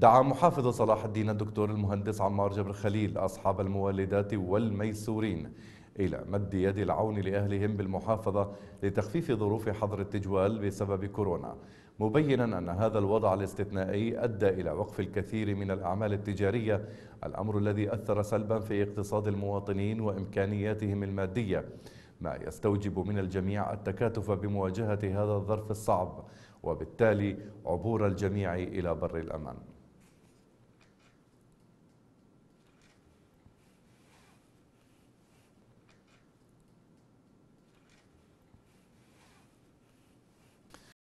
دعا محافظ صلاح الدين الدكتور المهندس عمار جبر خليل أصحاب المولدات والميسورين إلى مد يد العون لأهلهم بالمحافظة لتخفيف ظروف حظر التجوال بسبب كورونا مبينا أن هذا الوضع الاستثنائي أدى إلى وقف الكثير من الأعمال التجارية الأمر الذي أثر سلبا في اقتصاد المواطنين وإمكانياتهم المادية ما يستوجب من الجميع التكاتف بمواجهة هذا الظرف الصعب وبالتالي عبور الجميع إلى بر الأمان